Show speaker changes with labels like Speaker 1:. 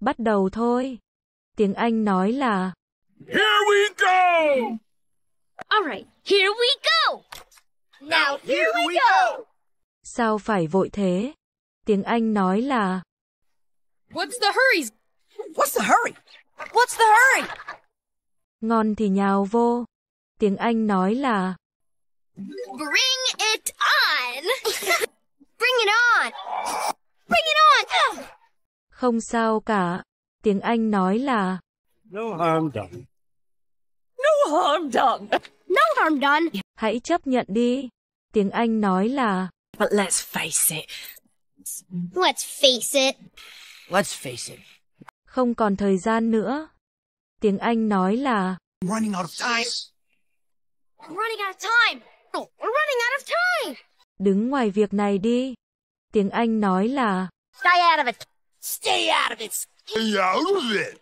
Speaker 1: Bắt đầu thôi. Tiếng Anh nói là Here we go! Alright, here we go! Now here we go! Sao phải vội thế? Tiếng Anh nói là What's the hurry? What's the hurry? What's the hurry? Ngon thì nhào vô. Tiếng Anh nói là Bring Không sao cả. Tiếng Anh nói là No harm done. No harm done. No harm done. Hãy chấp nhận đi. Tiếng Anh nói là But let's face it. Let's face it. Let's face it. Không còn thời gian nữa. Tiếng Anh nói là I'm running out of time. We're running out of time. We're running out of time. Đứng ngoài việc này đi. Tiếng Anh nói là Stay out of it. Stay out of it! Stay out of it!